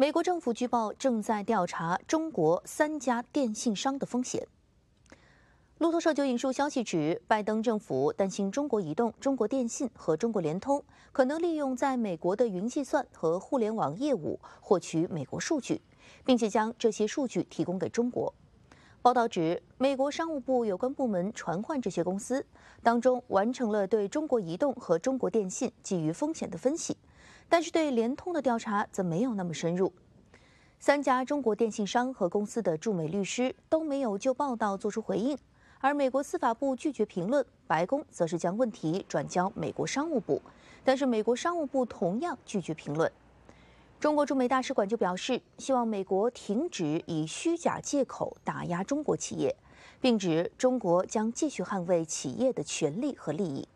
美国政府举报正在调查中国三家电信商的风险。路透社就引述消息指，拜登政府担心中国移动、中国电信和中国联通可能利用在美国的云计算和互联网业务获取美国数据，并且将这些数据提供给中国。报道指，美国商务部有关部门传唤这些公司，当中完成了对中国移动和中国电信基于风险的分析。但是对联通的调查则没有那么深入，三家中国电信商和公司的驻美律师都没有就报道作出回应，而美国司法部拒绝评论，白宫则是将问题转交美国商务部，但是美国商务部同样拒绝评论。中国驻美大使馆就表示，希望美国停止以虚假借口打压中国企业，并指中国将继续捍卫企业的权利和利益。